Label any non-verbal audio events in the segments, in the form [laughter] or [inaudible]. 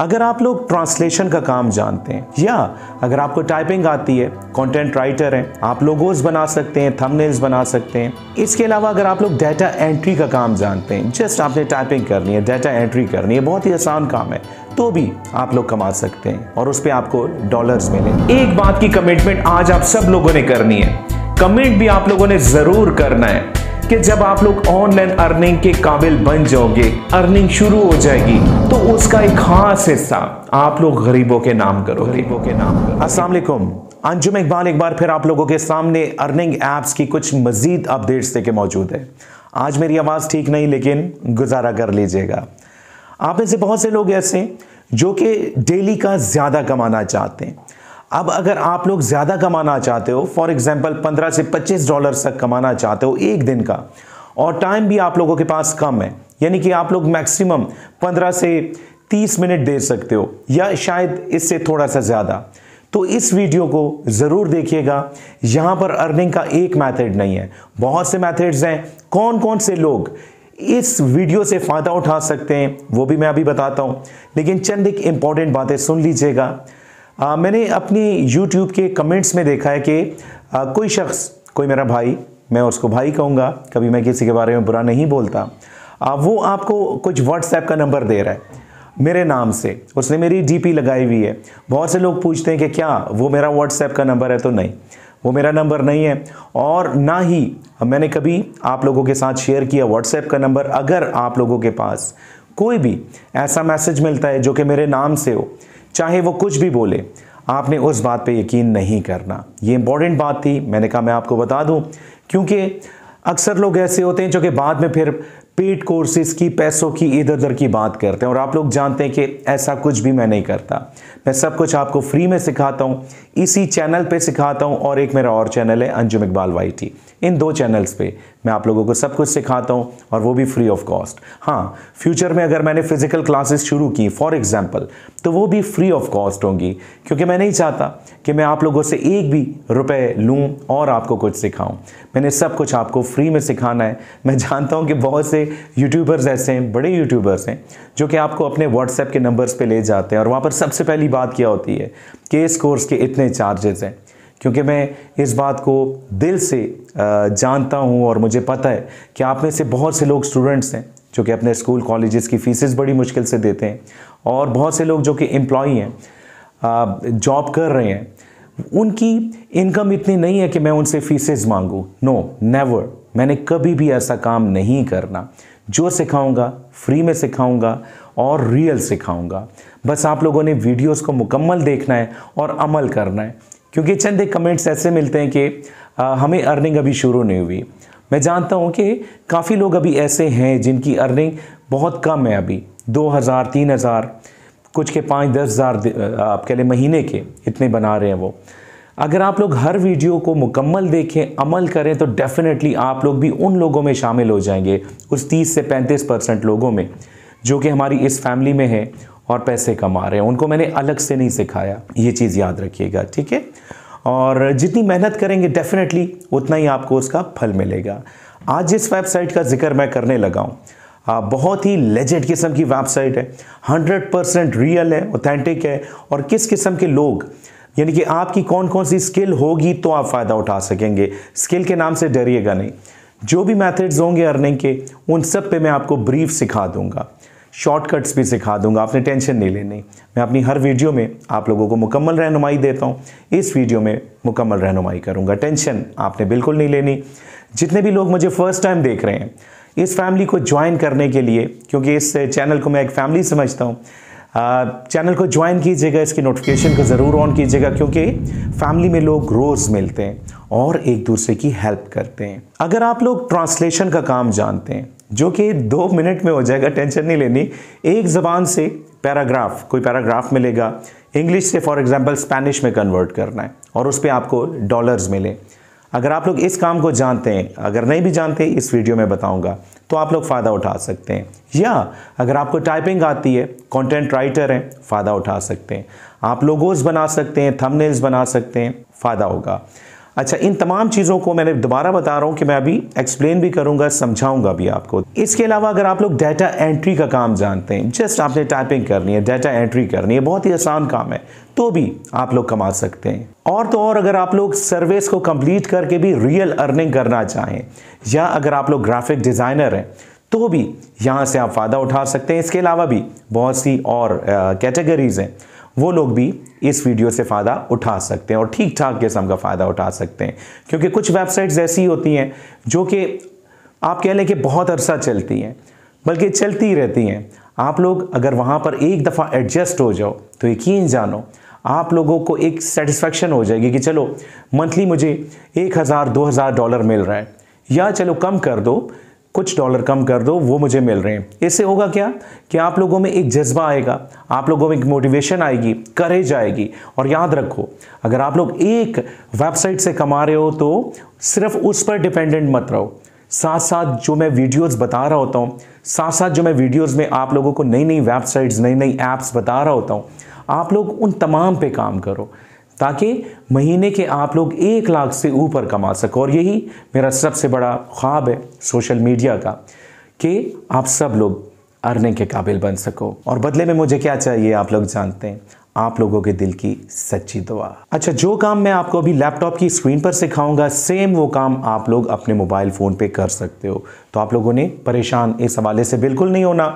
अगर आप लोग ट्रांसलेशन का काम जानते हैं या अगर आपको टाइपिंग आती है कंटेंट राइटर हैं आप लोगोस बना सकते हैं थंबनेल्स बना सकते हैं इसके अलावा अगर आप लोग डाटा एंट्री का काम जानते हैं जस्ट आपने टाइपिंग करनी है डाटा एंट्री करनी है बहुत ही आसान काम है तो भी आप लोग कमा सकते हैं और उस पर आपको डॉलर्स मिले एक बात की कमिटमेंट आज आप सब लोगों ने करनी है कमेंट भी आप लोगों ने जरूर करना है कि जब आप लोग ऑनलाइन अर्निंग के काबिल बन जाओगे अर्निंग शुरू हो जाएगी तो उसका एक खास हिस्सा आप लोग गरीबों के नाम करो गरीबों के नाम करो असलम अंजुम इकबाल एक बार फिर आप लोगों के सामने अर्निंग एप्स की कुछ मजीद अपडेट्स लेके मौजूद है आज मेरी आवाज़ ठीक नहीं लेकिन गुजारा कर लीजिएगा आप में से बहुत से लोग ऐसे हैं जो कि डेली का ज़्यादा कमाना चाहते हैं अब अगर आप लोग ज़्यादा कमाना चाहते हो फॉर एग्जाम्पल पंद्रह से पच्चीस डॉलर तक कमाना चाहते हो एक दिन का और टाइम भी आप लोगों के पास कम है यानी कि आप लोग मैक्सिमम पंद्रह से तीस मिनट दे सकते हो या शायद इससे थोड़ा सा ज़्यादा तो इस वीडियो को ज़रूर देखिएगा यहाँ पर अर्निंग का एक मैथड नहीं है बहुत से मैथड्स हैं कौन कौन से लोग इस वीडियो से फ़ायदा उठा सकते हैं वो भी मैं अभी बताता हूँ लेकिन चंद एक इम्पॉर्टेंट बातें सुन लीजिएगा आ, मैंने अपनी YouTube के कमेंट्स में देखा है कि आ, कोई शख्स कोई मेरा भाई मैं उसको भाई कहूँगा कभी मैं किसी के बारे में बुरा नहीं बोलता आ, वो आपको कुछ व्हाट्सएप का नंबर दे रहा है मेरे नाम से उसने मेरी डीपी लगाई हुई है बहुत से लोग पूछते हैं कि क्या वो मेरा व्हाट्सएप का नंबर है तो नहीं वो मेरा नंबर नहीं है और ना ही मैंने कभी आप लोगों के साथ शेयर किया व्हाट्सएप का नंबर अगर आप लोगों के पास कोई भी ऐसा मैसेज मिलता है जो कि मेरे नाम से हो चाहे वो कुछ भी बोले आपने उस बात पे यकीन नहीं करना ये इंपॉर्टेंट बात थी मैंने कहा मैं आपको बता दूं क्योंकि अक्सर लोग ऐसे होते हैं जो कि बाद में फिर पेड कोर्सेज की पैसों की इधर उधर की बात करते हैं और आप लोग जानते हैं कि ऐसा कुछ भी मैं नहीं करता मैं सब कुछ आपको फ्री में सिखाता हूँ इसी चैनल पर सिखाता हूँ और एक मेरा और चैनल है अंजुम इकबाल वाई टी इन दो चैनल्स पे मैं आप लोगों को सब कुछ सिखाता हूँ और वो भी फ्री ऑफ कॉस्ट हाँ फ्यूचर में अगर मैंने फिजिकल क्लासेस शुरू की फॉर एग्जाम्पल तो वो भी फ्री ऑफ कॉस्ट होंगी क्योंकि मैं नहीं चाहता कि मैं आप लोगों से एक भी रुपए लूँ और आपको कुछ सिखाऊँ मैंने सब कुछ आपको फ्री में सिखाना है मैं जानता हूँ कि बहुत से यूट्यूबर्स ऐसे हैं बड़े यूट्यूबर्स हैं जो कि आपको अपने व्हाट्सएप के नंबर्स पर ले जाते हैं और वहाँ पर सबसे पहली बात क्या होती है कि इस कोर्स के इतने चार्जेस हैं क्योंकि मैं इस बात को दिल से जानता हूँ और मुझे पता है कि आप में से बहुत से लोग स्टूडेंट्स हैं जो कि अपने स्कूल कॉलेजेस की फ़ीसेस बड़ी मुश्किल से देते हैं और बहुत से लोग जो कि एम्प्लॉई हैं जॉब कर रहे हैं उनकी इनकम इतनी नहीं है कि मैं उनसे फीसेस मांगूँ नो नेवर मैंने कभी भी ऐसा काम नहीं करना जो सिखाऊंगा फ्री में सिखाऊंगा और रियल सिखाऊंगा बस आप लोगों ने वीडियोस को मुकम्मल देखना है और अमल करना है क्योंकि चंद एक कमेंट्स ऐसे मिलते हैं कि हमें अर्निंग अभी शुरू नहीं हुई मैं जानता हूँ कि काफ़ी लोग अभी ऐसे हैं जिनकी अर्निंग बहुत कम है अभी दो हज़ार तीन हज़ार कुछ के पाँच दस हज़ार आप कह लें महीने के इतने बना रहे हैं वो अगर आप लोग हर वीडियो को मुकम्मल देखें अमल करें तो डेफ़िनेटली आप लोग भी उन लोगों में शामिल हो जाएंगे उस 30 से 35 परसेंट लोगों में जो कि हमारी इस फैमिली में है और पैसे कमा रहे हैं उनको मैंने अलग से नहीं सिखाया ये चीज़ याद रखिएगा ठीक है और जितनी मेहनत करेंगे डेफिनेटली उतना ही आपको उसका फल मिलेगा आज जिस वेबसाइट का जिक्र मैं करने लगा हूँ बहुत ही लेजेंड किस्म की वेबसाइट है 100 परसेंट रियल है ऑथेंटिक है और किस किस्म के लोग यानी कि आपकी कौन कौन सी स्किल होगी तो आप फ़ायदा उठा सकेंगे स्किल के नाम से डरिएगा नहीं जो भी मेथड्स होंगे अर्निंग के उन सब पे मैं आपको ब्रीफ सिखा दूंगा शॉर्टकट्स भी सिखा दूंगा आपने टेंशन नहीं लेनी मैं अपनी हर वीडियो में आप लोगों को मुकम्मल रहनुमाई देता हूँ इस वीडियो में मुकम्मल रहनुमाई करूँगा टेंशन आपने बिल्कुल नहीं लेनी जितने भी लोग मुझे फ़र्स्ट टाइम देख रहे हैं इस फैमिली को ज्वाइन करने के लिए क्योंकि इस चैनल को मैं एक फैमिली समझता हूँ चैनल को ज्वाइन कीजिएगा इसकी नोटिफिकेशन को ज़रूर ऑन कीजिएगा क्योंकि फैमिली में लोग रोज़ मिलते हैं और एक दूसरे की हेल्प करते हैं अगर आप लोग ट्रांसलेशन का काम जानते हैं जो कि दो मिनट में हो जाएगा टेंशन नहीं लेनी एक ज़बान से पैराग्राफ कोई पैराग्राफ मिलेगा इंग्लिश से फॉर एग्जांपल स्पेनिश में कन्वर्ट करना है और उस पर आपको डॉलर्स मिले अगर आप लोग इस काम को जानते हैं अगर नहीं भी जानते इस वीडियो में बताऊंगा तो आप लोग फ़ायदा उठा सकते हैं या अगर आपको टाइपिंग आती है कंटेंट राइटर हैं फ़ायदा उठा सकते हैं आप लोगोस बना सकते हैं थंबनेल्स बना सकते हैं फ़ायदा होगा अच्छा इन तमाम चीज़ों को मैंने दोबारा बता रहा हूँ कि मैं अभी एक्सप्लेन भी करूँगा समझाऊँगा भी आपको इसके अलावा अगर आप लोग डाटा एंट्री का काम जानते हैं जस्ट आपने टाइपिंग करनी है डाटा एंट्री करनी है बहुत ही आसान काम है तो भी आप लोग कमा सकते हैं और तो और अगर आप लोग सर्विस को कंप्लीट करके भी रियल अर्निंग करना चाहें या अगर आप लोग ग्राफिक डिज़ाइनर हैं तो भी यहाँ से आप फ़ायदा उठा सकते हैं इसके अलावा भी बहुत सी और कैटेगरीज़ हैं वो लोग भी इस वीडियो से फ़ायदा उठा सकते हैं और ठीक ठाक किस्म का फ़ायदा उठा सकते हैं क्योंकि कुछ वेबसाइट्स ऐसी होती हैं जो कि आप कह लें कि बहुत अरसा चलती हैं बल्कि चलती रहती हैं आप लोग अगर वहाँ पर एक दफ़ा एडजस्ट हो जाओ तो यकीन जानो आप लोगों को एक सेटिस्फेक्शन हो जाएगी कि चलो मंथली मुझे एक हज़ार दो हज़ार डॉलर मिल रहा है या चलो कम कर दो कुछ डॉलर कम कर दो वो मुझे मिल रहे हैं इससे होगा क्या कि आप लोगों में एक जज्बा आएगा आप लोगों में एक मोटिवेशन आएगी करेज आएगी और याद रखो अगर आप लोग एक वेबसाइट से कमा रहे हो तो सिर्फ उस पर डिपेंडेंट मत रहो साथ साथ जो मैं वीडियोस बता रहा होता हूँ साथ साथ जो मैं वीडियोस में आप लोगों को नई नई वेबसाइट्स नई नई ऐप्स बता रहा होता हूँ आप लोग उन तमाम पे काम करो ताकि महीने के आप लोग एक लाख से ऊपर कमा सको और यही मेरा सबसे बड़ा ख्वाब है सोशल मीडिया का कि आप सब लोग अर्निंग के काबिल बन सको और बदले में मुझे क्या चाहिए आप लोग जानते हैं आप लोगों के दिल की सच्ची दुआ अच्छा जो काम मैं आपको अभी लैपटॉप की स्क्रीन पर सिखाऊंगा सेम वो काम आप लोग अपने मोबाइल फ़ोन पे कर सकते हो तो आप लोगों ने परेशान इस हवाले से बिल्कुल नहीं होना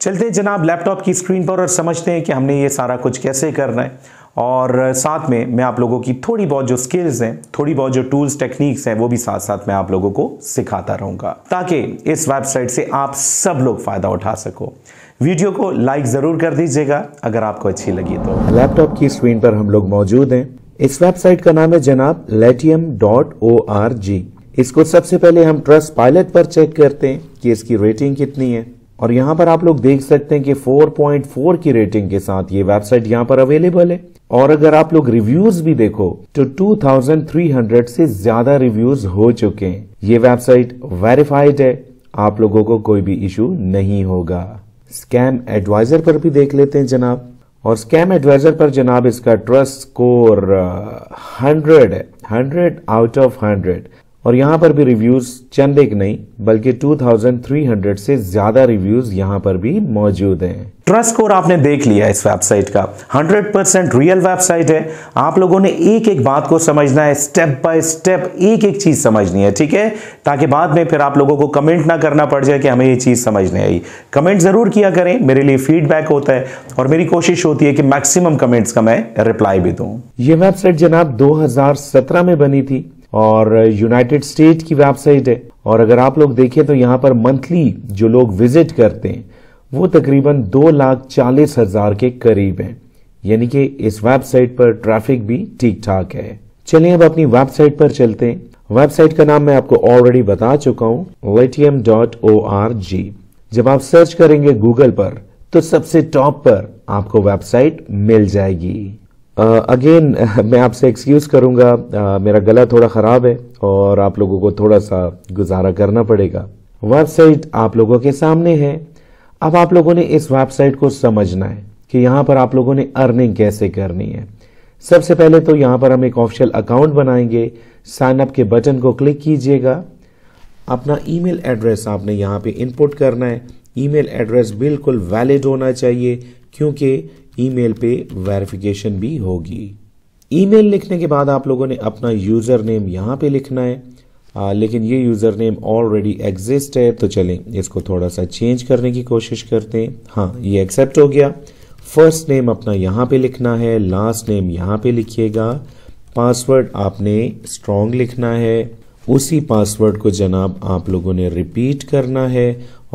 चलते जनाब लैपटॉप की स्क्रीन पर और समझते हैं कि हमने ये सारा कुछ कैसे करना है और साथ में मैं आप लोगों की थोड़ी बहुत जो स्किल्स हैं थोड़ी बहुत जो टूल्स टेक्निक्स हैं वो भी साथ साथ मैं आप लोगों को सिखाता रहूँगा ताकि इस वेबसाइट से आप सब लोग फ़ायदा उठा सको वीडियो को लाइक ज़रूर कर दीजिएगा अगर आपको अच्छी लगी तो लैपटॉप की स्क्रीन पर हम लोग मौजूद हैं इस वेबसाइट का नाम है जनाब लेटियम डॉट ओ आर जी इसको सबसे पहले हम ट्रस्ट पायलट पर चेक करते हैं कि इसकी रेटिंग कितनी है और यहाँ पर आप लोग देख सकते हैं कि 4.4 की रेटिंग के साथ ये वेबसाइट यहाँ पर अवेलेबल है और अगर आप लोग रिव्यूज भी देखो तो 2300 से ज्यादा रिव्यूज हो चुके हैं ये वेबसाइट वेरीफाइड है आप लोगों को कोई भी इशू नहीं होगा स्कैम एडवाइजर पर भी देख लेते हैं जनाब और स्कैम एडवाइजर पर जनाब इसका ट्रस्ट स्कोर हंड्रेड है हंड्रेड आउट ऑफ हंड्रेड और यहाँ पर भी रिव्यूज़ चंद एक नहीं बल्कि 2300 से ज़्यादा रिव्यूज़ यहां पर भी मौजूद हैं ट्रस्ट स्कोर आपने देख लिया इस वेबसाइट का 100 परसेंट रियल वेबसाइट है आप लोगों ने एक एक बात को समझना है स्टेप बाय स्टेप एक एक चीज़ समझनी है ठीक है ताकि बाद में फिर आप लोगों को कमेंट ना करना पड़ जाए कि हमें ये चीज़ समझ नहीं आई कमेंट ज़रूर किया करें मेरे लिए फीडबैक होता है और मेरी कोशिश होती है कि मैक्सिमम कमेंट्स का मैं रिप्लाई भी दू ये वेबसाइट जनाब दो में बनी थी और यूनाइटेड स्टेट की वेबसाइट है और अगर आप लोग देखें तो यहाँ पर मंथली जो लोग विजिट करते हैं वो तकरीबन दो लाख चालीस हजार के करीब हैं यानी कि इस वेबसाइट पर ट्रैफिक भी ठीक ठाक है चलिए अब अपनी वेबसाइट पर चलते हैं वेबसाइट का नाम मैं आपको ऑलरेडी बता चुका हूँ लेटियम डॉट ओ आर जी जब आप सर्च करेंगे गूगल पर तो सबसे टॉप पर आपको वेबसाइट मिल जाएगी अगेन uh, [laughs] मैं आपसे एक्सक्यूज़ करूंगा uh, मेरा गला थोड़ा ख़राब है और आप लोगों को थोड़ा सा गुजारा करना पड़ेगा वेबसाइट आप लोगों के सामने है अब आप लोगों ने इस वेबसाइट को समझना है कि यहाँ पर आप लोगों ने अर्निंग कैसे करनी है सबसे पहले तो यहाँ पर हम एक ऑफिशियल अकाउंट बनाएंगे साइन अप के बटन को क्लिक कीजिएगा अपना ईमेल एड्रेस आपने यहाँ पे इनपुट करना है ईमेल एड्रेस बिल्कुल वैलिड होना चाहिए क्योंकि ईमेल पे वेरिफिकेशन भी होगी ईमेल लिखने के बाद आप लोगों ने अपना यूज़र नेम यहाँ पे लिखना है आ, लेकिन ये यूज़र नेम ऑलरेडी एग्जिस्ट है तो चलें इसको थोड़ा सा चेंज करने की कोशिश करते हैं हाँ ये एक्सेप्ट हो गया फर्स्ट नेम अपना यहाँ पे लिखना है लास्ट नेम यहाँ पे लिखिएगा पासवर्ड आपने स्ट्रॉन्ग लिखना है उसी पासवर्ड को जनाब आप लोगों ने रिपीट करना है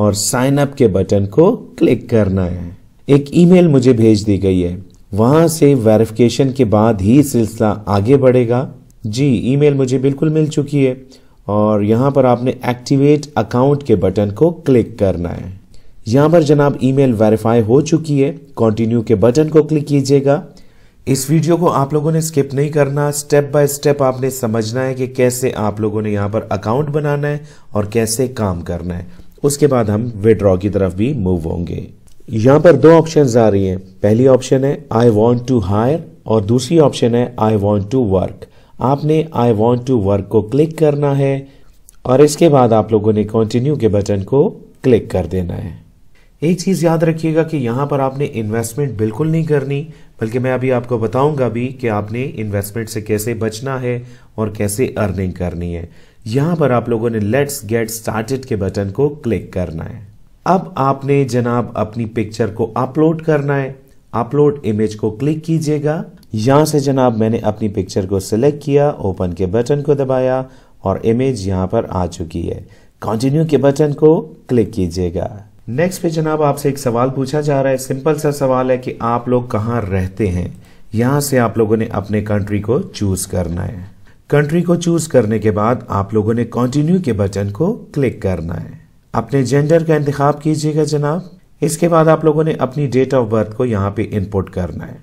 और साइन अप के बटन को क्लिक करना है एक ईमेल मुझे भेज दी गई है वहां से वेरिफिकेशन के बाद ही सिलसिला आगे बढ़ेगा जी ईमेल मुझे बिल्कुल मिल चुकी है और यहां पर आपने एक्टिवेट अकाउंट के बटन को क्लिक करना है यहां पर जनाब ईमेल वेरीफाई हो चुकी है कंटिन्यू के बटन को क्लिक कीजिएगा इस वीडियो को आप लोगों ने स्किप नहीं करना स्टेप बाय स्टेप आपने समझना है कि कैसे आप लोगों ने यहाँ पर अकाउंट बनाना है और कैसे काम करना है उसके बाद हम विड्रॉ की तरफ भी मूव होंगे यहां पर दो ऑप्शन आ रही हैं पहली ऑप्शन है आई वॉन्ट टू हायर और दूसरी ऑप्शन है आई वॉन्ट टू वर्क आपने आई वॉन्ट टू वर्क को क्लिक करना है और इसके बाद आप लोगों ने कंटिन्यू के बटन को क्लिक कर देना है एक चीज़ याद रखिएगा कि यहां पर आपने इन्वेस्टमेंट बिल्कुल नहीं करनी बल्कि मैं अभी आपको बताऊंगा भी कि आपने इन्वेस्टमेंट से कैसे बचना है और कैसे अर्निंग करनी है यहां पर आप लोगों ने लेट्स गेट स्टार्टेड के बटन को क्लिक करना है अब आपने जनाब अपनी पिक्चर को अपलोड करना है अपलोड इमेज को क्लिक कीजिएगा यहाँ से जनाब मैंने अपनी पिक्चर को सिलेक्ट किया ओपन के बटन को दबाया और इमेज यहाँ पर आ चुकी है कंटिन्यू के बटन को क्लिक कीजिएगा नेक्स्ट पे जनाब आपसे एक सवाल पूछा जा रहा है सिंपल सा सवाल है कि आप लोग कहाँ रहते हैं यहाँ से आप लोगों ने अपने कंट्री को चूज करना है कंट्री को चूज करने के बाद आप लोगों ने कंटिन्यू के बटन को क्लिक करना है अपने जेंडर का इंतखब कीजिएगा जनाब इसके बाद आप लोगों ने अपनी डेट ऑफ बर्थ को यहाँ पे इनपुट करना है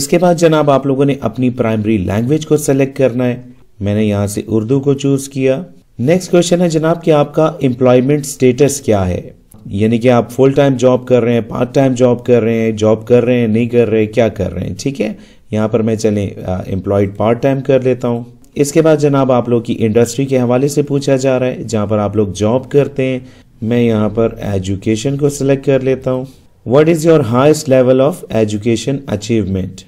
इसके बाद जनाब आप लोगों ने अपनी प्राइमरी लैंग्वेज को सिलेक्ट करना है मैंने यहाँ से उर्दू को चूज किया नेक्स्ट क्वेश्चन है जनाब कि आपका एम्प्लॉयमेंट स्टेटस क्या है यानी कि आप फुल टाइम जॉब कर रहे हैं पार्ट टाइम जॉब कर रहे हैं जॉब कर रहे हैं नहीं कर रहे हैं क्या कर रहे हैं ठीक है यहाँ पर मैं चले एम्प्लॉयड पार्ट टाइम कर लेता हूँ इसके बाद जनाब आप लोग की इंडस्ट्री के हवाले से पूछा जा रहा है जहाँ पर आप लोग जॉब करते हैं मैं यहाँ पर एजुकेशन को सिलेक्ट कर लेता हूँ what is your highest level of education achievement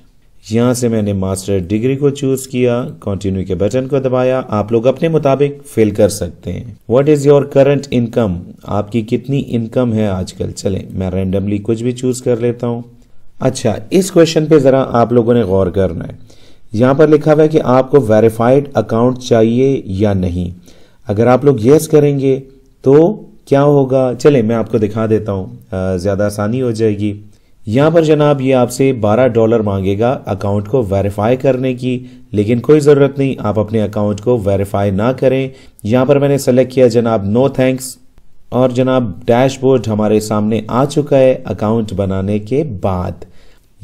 यहाँ से मैंने मास्टर डिग्री को चूज किया कंटिन्यू के बटन को दबाया आप लोग अपने मुताबिक फिल कर सकते हैं what is your current income आपकी कितनी इनकम है आजकल चले मैं रेंडमली कुछ भी चूज कर लेता हूँ अच्छा इस क्वेश्चन पे जरा आप लोगों ने गौर करना है यहाँ पर लिखा हुआ है कि आपको वेरीफाइड अकाउंट चाहिए या नहीं अगर आप लोग येस करेंगे तो क्या होगा चले मैं आपको दिखा देता हूँ ज़्यादा आसानी हो जाएगी यहाँ पर जनाब ये आपसे 12 डॉलर मांगेगा अकाउंट को वेरीफाई करने की लेकिन कोई ज़रूरत नहीं आप अपने अकाउंट को वेरीफाई ना करें यहाँ पर मैंने सेलेक्ट किया जनाब नो थैंक्स और जनाब डैशबोर्ड हमारे सामने आ चुका है अकाउंट बनाने के बाद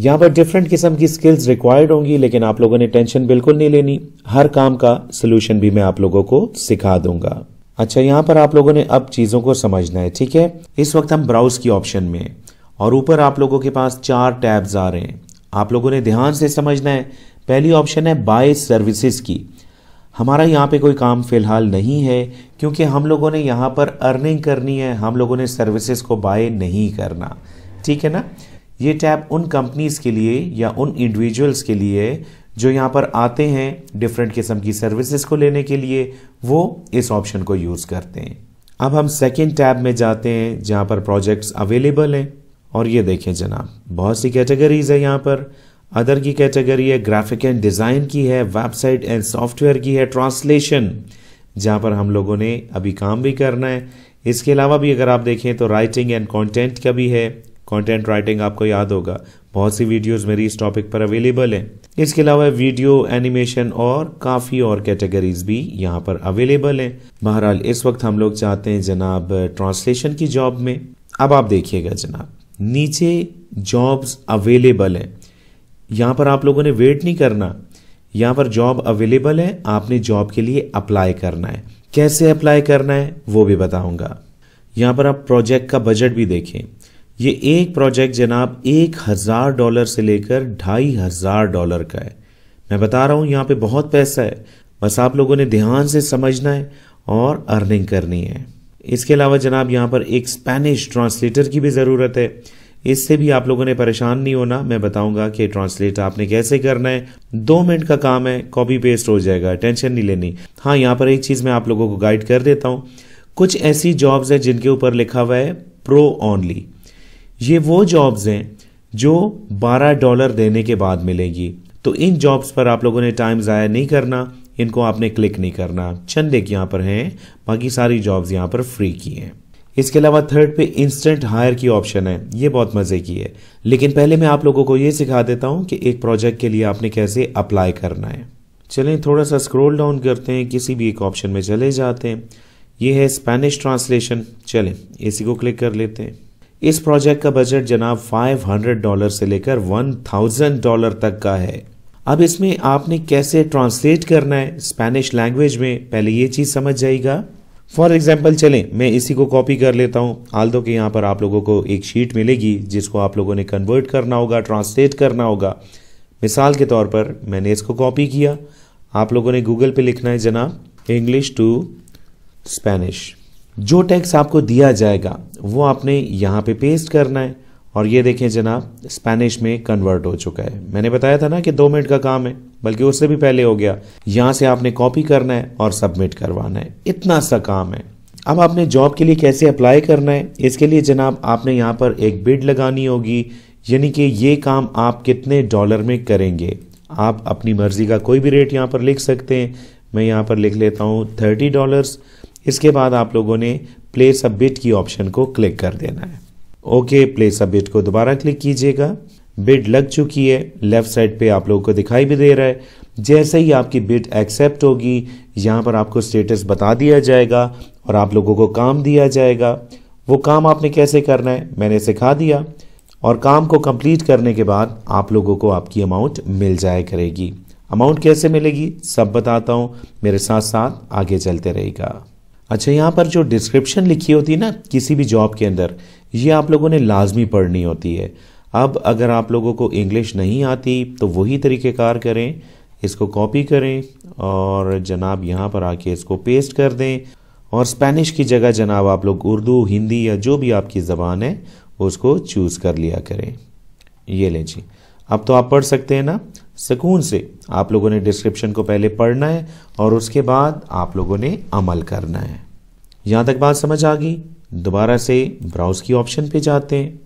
यहाँ पर डिफरेंट किस्म की स्किल्स रिक्वायर्ड होंगी लेकिन आप लोगों ने टेंशन बिल्कुल नहीं लेनी हर काम का सोल्यूशन भी मैं आप लोगों को सिखा दूंगा अच्छा यहाँ पर आप लोगों ने अब चीज़ों को समझना है ठीक है इस वक्त हम ब्राउज की ऑप्शन में और ऊपर आप लोगों के पास चार टैब्स आ रहे हैं आप लोगों ने ध्यान से समझना है पहली ऑप्शन है बाय सर्विसेज की हमारा यहाँ पे कोई काम फ़िलहाल नहीं है क्योंकि हम लोगों ने यहाँ पर अर्निंग करनी है हम लोगों ने सर्विसेज को बाय नहीं करना ठीक है ना ये टैब उन कंपनीज़ के लिए या उन इंडिविजुअल्स के लिए जो यहाँ पर आते हैं डिफरेंट किस्म की सर्विसेज को लेने के लिए वो इस ऑप्शन को यूज़ करते हैं अब हम सेकेंड टैब में जाते हैं जहाँ पर प्रोजेक्ट्स अवेलेबल हैं और ये देखें जनाब बहुत सी कैटेगरीज है यहाँ पर अदर की कैटेगरी है ग्राफिक एंड डिज़ाइन की है वेबसाइट एंड सॉफ्टवेयर की है ट्रांसलेशन जहाँ पर हम लोगों ने अभी काम भी करना है इसके अलावा भी अगर आप देखें तो राइटिंग एंड कॉन्टेंट का भी है कॉन्टेंट राइटिंग आपको याद होगा बहुत सी वीडियोस मेरी इस टॉपिक पर अवेलेबल है इसके अलावा वीडियो एनिमेशन और काफ़ी और कैटेगरीज भी यहाँ पर अवेलेबल हैं बहरहाल इस वक्त हम लोग चाहते हैं जनाब ट्रांसलेशन की जॉब में अब आप देखिएगा जनाब नीचे जॉब्स अवेलेबल हैं यहाँ पर आप लोगों ने वेट नहीं करना यहाँ पर जॉब अवेलेबल है आपने जॉब के लिए अप्लाई करना है कैसे अप्लाई करना है वो भी बताऊंगा यहाँ पर आप प्रोजेक्ट का बजट भी देखें ये एक प्रोजेक्ट जनाब एक हज़ार डॉलर से लेकर ढाई हज़ार डॉलर का है मैं बता रहा हूँ यहाँ पे बहुत पैसा है बस आप लोगों ने ध्यान से समझना है और अर्निंग करनी है इसके अलावा जनाब यहाँ पर एक स्पेनिश ट्रांसलेटर की भी ज़रूरत है इससे भी आप लोगों ने परेशान नहीं होना मैं बताऊंगा कि ट्रांसलेट आपने कैसे करना है दो मिनट का काम है कॉपी पेस्ट हो जाएगा टेंशन नहीं लेनी हाँ यहाँ पर एक चीज़ मैं आप लोगों को गाइड कर देता हूँ कुछ ऐसी जॉब्स हैं जिनके ऊपर लिखा हुआ है प्रो ओनली ये वो जॉब्स हैं जो 12 डॉलर देने के बाद मिलेगी तो इन जॉब्स पर आप लोगों ने टाइम ज़ाया नहीं करना इनको आपने क्लिक नहीं करना चंद एक यहाँ पर हैं बाकी सारी जॉब्स यहाँ पर फ्री की हैं इसके अलावा थर्ड पे इंस्टेंट हायर की ऑप्शन है ये बहुत मज़े की है लेकिन पहले मैं आप लोगों को ये सिखा देता हूँ कि एक प्रोजेक्ट के लिए आपने कैसे अप्लाई करना है चलें थोड़ा सा स्क्रॉल डाउन करते हैं किसी भी एक ऑप्शन में चले जाते हैं ये है स्पेनिश ट्रांसलेशन चलें इसी को क्लिक कर लेते हैं इस प्रोजेक्ट का बजट जनाब 500 डॉलर से लेकर 1000 डॉलर तक का है अब इसमें आपने कैसे ट्रांसलेट करना है स्पेनिश लैंग्वेज में पहले ये चीज़ समझ जाएगा फॉर एग्जाम्पल चले मैं इसी को कॉपी कर लेता हूँ आल दो के यहाँ पर आप लोगों को एक शीट मिलेगी जिसको आप लोगों ने कन्वर्ट करना होगा ट्रांसलेट करना होगा मिसाल के तौर पर मैंने इसको कॉपी किया आप लोगों ने गूगल पे लिखना है जनाब इंग्लिश टू स्पेनिश जो टैक्स आपको दिया जाएगा वो आपने यहाँ पे पेस्ट करना है और ये देखें जनाब स्पेनिश में कन्वर्ट हो चुका है मैंने बताया था ना कि दो मिनट का काम है बल्कि उससे भी पहले हो गया यहाँ से आपने कॉपी करना है और सबमिट करवाना है इतना सा काम है अब आपने जॉब के लिए कैसे अप्लाई करना है इसके लिए जनाब आपने यहाँ पर एक बिड लगानी होगी यानी कि ये काम आप कितने डॉलर में करेंगे आप अपनी मर्ज़ी का कोई भी रेट यहाँ पर लिख सकते हैं मैं यहाँ पर लिख लेता हूँ थर्टी डॉलर्स इसके बाद आप लोगों ने प्ले सबमिट की ऑप्शन को क्लिक कर देना है ओके प्ले सबमिट को दोबारा क्लिक कीजिएगा बिड लग चुकी है लेफ्ट साइड पे आप लोगों को दिखाई भी दे रहा है जैसे ही आपकी बिड एक्सेप्ट होगी यहाँ पर आपको स्टेटस बता दिया जाएगा और आप लोगों को काम दिया जाएगा वो काम आपने कैसे करना है मैंने सिखा दिया और काम को कंप्लीट करने के बाद आप लोगों को आपकी अमाउंट मिल जाया करेगी अमाउंट कैसे मिलेगी सब बताता हूँ मेरे साथ साथ आगे चलते रहेगा अच्छा यहाँ पर जो डिस्क्रिप्शन लिखी होती है ना किसी भी जॉब के अंदर ये आप लोगों ने लाजमी पढ़नी होती है अब अगर आप लोगों को इंग्लिश नहीं आती तो वही तरीक़ेकार करें इसको कॉपी करें और जनाब यहाँ पर आके इसको पेस्ट कर दें और स्पेनिश की जगह जनाब आप लोग उर्दू हिंदी या जो भी आपकी ज़बान है उसको चूज़ कर लिया करें ये लें जी अब तो आप पढ़ सकते हैं ना सुकून से आप लोगों ने डिस्क्रिप्शन को पहले पढ़ना है और उसके बाद आप लोगों ने अमल करना है यहाँ तक बात समझ आ गई दोबारा से ब्राउज की ऑप्शन पे जाते हैं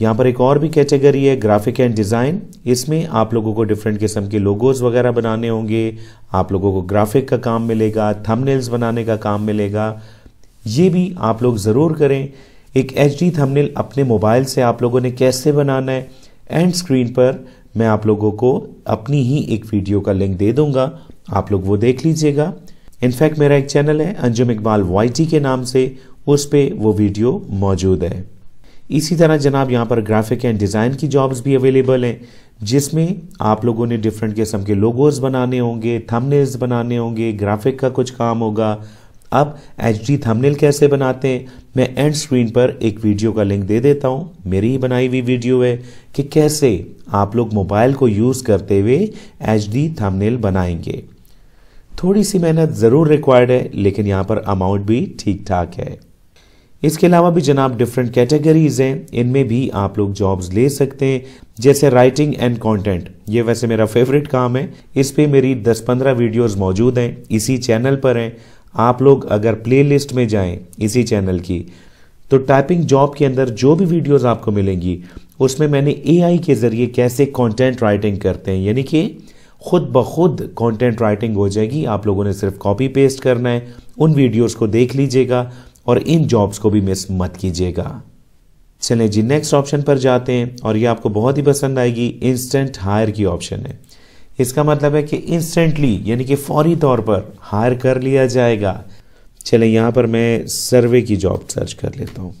यहाँ पर एक और भी कैटेगरी है ग्राफिक एंड डिज़ाइन इसमें आप लोगों को डिफरेंट किस्म के लोगोज़ वगैरह बनाने होंगे आप लोगों को ग्राफिक का काम मिलेगा थंबनेल्स बनाने का काम मिलेगा ये भी आप लोग ज़रूर करें एक एच डी अपने मोबाइल से आप लोगों ने कैसे बनाना है एंड स्क्रीन पर मैं आप लोगों को अपनी ही एक वीडियो का लिंक दे दूंगा आप लोग वो देख लीजिएगा इनफैक्ट मेरा एक चैनल है अंजुम इकबाल वाई के नाम से उस पर वो वीडियो मौजूद है इसी तरह जनाब यहाँ पर ग्राफिक एंड डिज़ाइन की जॉब्स भी अवेलेबल हैं जिसमें आप लोगों ने डिफरेंट किस्म के लोगोज बनाने होंगे थमनेस बनाने होंगे ग्राफिक का कुछ काम होगा अब एच डी थमनेल कैसे बनाते हैं मैं एंड स्क्रीन पर एक वीडियो का लिंक दे देता हूँ मेरी ही बनाई हुई वीडियो है कि कैसे आप लोग मोबाइल को यूज़ करते हुए एच डी थमनेल बनाएंगे थोड़ी सी मेहनत ज़रूर रिक्वायर्ड है लेकिन यहाँ पर अमाउंट भी ठीक ठाक है इसके अलावा भी जनाब डिफरेंट कैटेगरीज हैं इनमें भी आप लोग जॉब्स ले सकते हैं जैसे राइटिंग एंड कंटेंट ये वैसे मेरा फेवरेट काम है इस पर मेरी 10-15 वीडियोस मौजूद हैं इसी चैनल पर हैं आप लोग अगर प्लेलिस्ट में जाएं इसी चैनल की तो टाइपिंग जॉब के अंदर जो भी वीडियोस आपको मिलेंगी उसमें मैंने एआई के ज़रिए कैसे कंटेंट राइटिंग करते हैं यानी कि खुद ब खुद कॉन्टेंट राइटिंग हो जाएगी आप लोगों ने सिर्फ कॉपी पेस्ट करना है उन वीडियोज को देख लीजिएगा और इन जॉब्स को भी मिस मत कीजिएगा चलें जी नेक्स्ट ऑप्शन पर जाते हैं और ये आपको बहुत ही पसंद आएगी इंस्टेंट हायर की ऑप्शन है इसका मतलब है कि इंस्टेंटली यानी कि फौरी तौर पर हायर कर लिया जाएगा चले यहाँ पर मैं सर्वे की जॉब सर्च कर लेता हूँ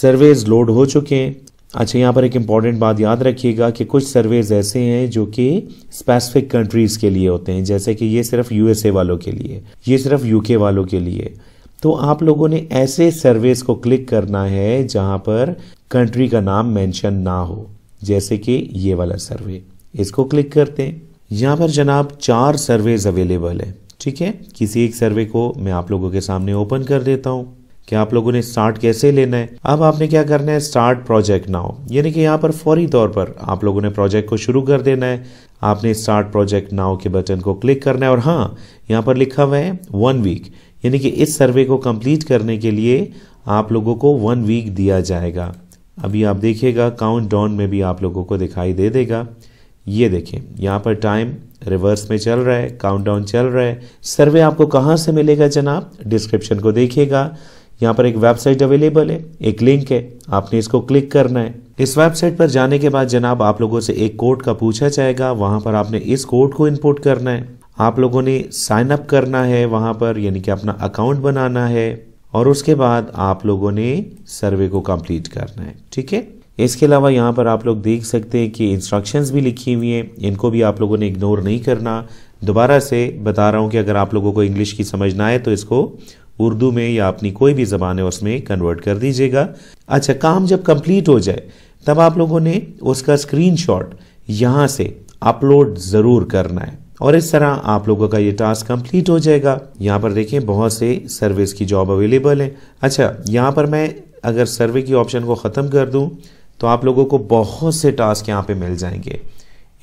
सर्वेज लोड हो चुके हैं अच्छा यहाँ पर एक इम्पॉर्टेंट बात याद रखिएगा कि कुछ सर्वेज ऐसे हैं जो कि स्पेसिफिक कंट्रीज़ के लिए होते हैं जैसे कि ये सिर्फ यूएसए वालों के लिए ये सिर्फ यूके वालों के लिए तो आप लोगों ने ऐसे सर्वेज को क्लिक करना है जहाँ पर कंट्री का नाम मैंशन ना हो जैसे कि ये वाला सर्वे इसको क्लिक करते हैं यहाँ पर जनाब चार सर्वेज अवेलेबल है ठीक है किसी एक सर्वे को मैं आप लोगों के सामने ओपन कर देता हूँ कि आप लोगों ने स्टार्ट कैसे लेना है अब आपने क्या करना है स्टार्ट प्रोजेक्ट नाउ यानी कि यहाँ पर फौरी तौर पर आप लोगों ने प्रोजेक्ट को शुरू कर देना है आपने स्टार्ट प्रोजेक्ट नाउ के बटन को क्लिक करना है और हाँ यहाँ पर लिखा हुआ है वन वीक यानी कि इस सर्वे को कंप्लीट करने के लिए आप लोगों को वन वीक दिया जाएगा अभी आप देखिएगा काउंट डाउन में भी आप लोगों को दिखाई दे देगा ये देखें यहाँ पर टाइम रिवर्स में चल रहा है काउंटडाउन चल रहा है सर्वे आपको कहाँ से मिलेगा जनाब डिस्क्रिप्शन को देखिएगा यहाँ पर एक वेबसाइट अवेलेबल है एक लिंक है आपने इसको क्लिक करना है इस वेबसाइट पर जाने के बाद जनाब आप लोगों से एक कोड का पूछा जाएगा वहाँ पर आपने इस कोड को इनपुट करना है आप लोगों ने साइन अप करना है वहाँ पर यानी कि अपना अकाउंट बनाना है और उसके बाद आप लोगों ने सर्वे को कंप्लीट करना है ठीक है इसके अलावा यहाँ पर आप लोग देख सकते हैं कि इंस्ट्रक्शंस भी लिखी हुई हैं इनको भी आप लोगों ने इग्नोर नहीं करना दोबारा से बता रहा हूँ कि अगर आप लोगों को इंग्लिश की समझना है तो इसको उर्दू में या अपनी कोई भी ज़बान है उसमें कन्वर्ट कर दीजिएगा अच्छा काम जब कंप्लीट हो जाए तब आप लोगों ने उसका शॉट यहाँ से अपलोड ज़रूर करना है और इस तरह आप लोगों का ये टास्क कंप्लीट हो जाएगा यहाँ पर देखें बहुत से सर्विस की जॉब अवेलेबल है अच्छा यहाँ पर मैं अगर सर्वे की ऑप्शन को ख़त्म कर दूँ तो आप लोगों को बहुत से टास्क यहाँ पे मिल जाएंगे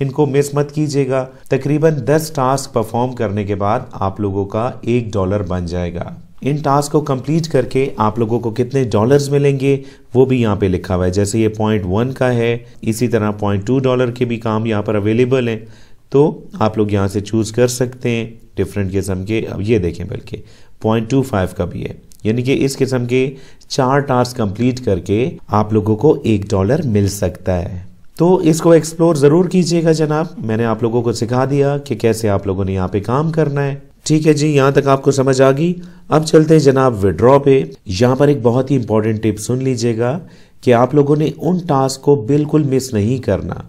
इनको मिस मत कीजिएगा तकरीबन 10 टास्क परफॉर्म करने के बाद आप लोगों का एक डॉलर बन जाएगा इन टास्क को कंप्लीट करके आप लोगों को कितने डॉलर्स मिलेंगे वो भी यहाँ पे लिखा हुआ है जैसे ये पॉइंट वन का है इसी तरह पॉइंट टू डॉलर के भी काम यहाँ पर अवेलेबल हैं तो आप लोग यहाँ से चूज़ कर सकते हैं डिफरेंट किस्म के अब ये देखें बल्कि पॉइंट टू फाइव का भी है यानी कि इस किस्म के चार टास्क कंप्लीट करके आप लोगों को एक डॉलर मिल सकता है तो इसको एक्सप्लोर ज़रूर कीजिएगा जनाब मैंने आप लोगों को सिखा दिया कि कैसे आप लोगों ने यहाँ पे काम करना है ठीक है जी यहाँ तक आपको समझ आ गई अब चलते हैं जनाब विड्रॉ पे यहाँ पर एक बहुत ही इंपॉर्टेंट टिप सुन लीजिएगा कि आप लोगों ने उन टास्क को बिल्कुल मिस नहीं करना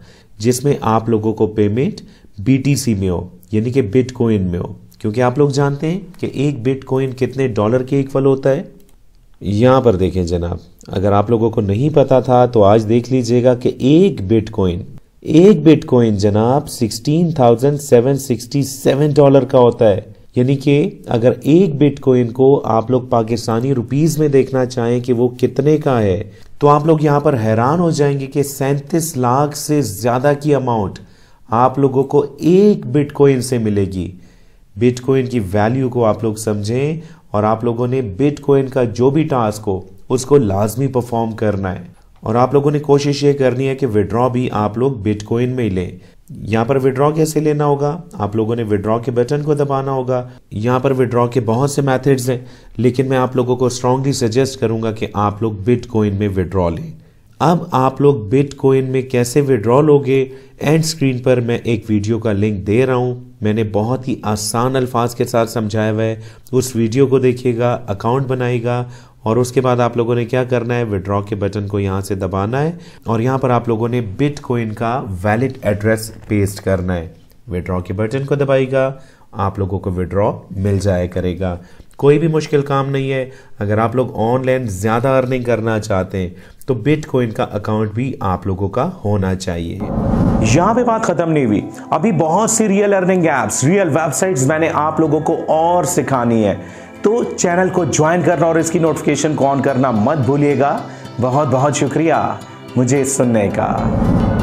जिसमें आप लोगों को पेमेंट बीटीसी में हो यानी कि बिटकॉइन में हो क्योंकि आप लोग जानते हैं कि एक बिटकॉइन कितने डॉलर के इक्वल होता है यहाँ पर देखें जनाब अगर आप लोगों को नहीं पता था तो आज देख लीजिएगा कि एक बिटकॉइन एक बिटकॉइन जनाब 16,767 डॉलर का होता है यानी कि अगर एक बिटकॉइन को आप लोग पाकिस्तानी रुपीस में देखना चाहें कि वो कितने का है तो आप लोग यहाँ पर हैरान हो जाएंगे कि सैंतीस लाख से ज़्यादा की अमाउंट आप लोगों को एक बिटकॉइन से मिलेगी बिटकॉइन की वैल्यू को आप लोग समझें और आप लोगों ने बिटकॉइन का जो भी टास्क हो उसको लाजमी परफॉर्म करना है और आप लोगों ने कोशिश ये करनी है कि विड्रॉ भी आप लोग बिटकॉइन में ही लें यहाँ पर विड्रॉ कैसे लेना होगा आप लोगों ने विड्रॉ के बटन को दबाना होगा यहाँ पर विड्रॉ के बहुत से मैथड्स हैं लेकिन मैं आप लोगों को स्ट्रांगली सजेस्ट करूंगा कि आप लोग बिटकॉइन में विड्रॉ लें अब आप लोग बिटकॉइन में कैसे विड्रॉ लोगे एंड स्क्रीन पर मैं एक वीडियो का लिंक दे रहा हूँ मैंने बहुत ही आसान अल्फाज के साथ समझाया हुआ है उस वीडियो को देखिएगा अकाउंट बनाएगा और उसके बाद आप लोगों ने क्या करना है विड्रॉ के बटन को यहाँ से दबाना है और यहाँ पर आप लोगों ने बिट का वैलिड एड्रेस पेस्ट करना है विड्रॉ के बटन को दबाएगा आप लोगों को विड्रॉ मिल जाया करेगा कोई भी मुश्किल काम नहीं है अगर आप लोग ऑनलाइन ज़्यादा अर्निंग करना चाहते हैं तो बिटकॉइन का अकाउंट भी आप लोगों का होना चाहिए यहाँ पे बात खत्म नहीं हुई अभी बहुत सी real earning apps real websites मैंने आप लोगों को और सिखानी है तो चैनल को ज्वाइन करना और इसकी नोटिफिकेशन को ऑन करना मत भूलिएगा बहुत बहुत शुक्रिया मुझे सुनने का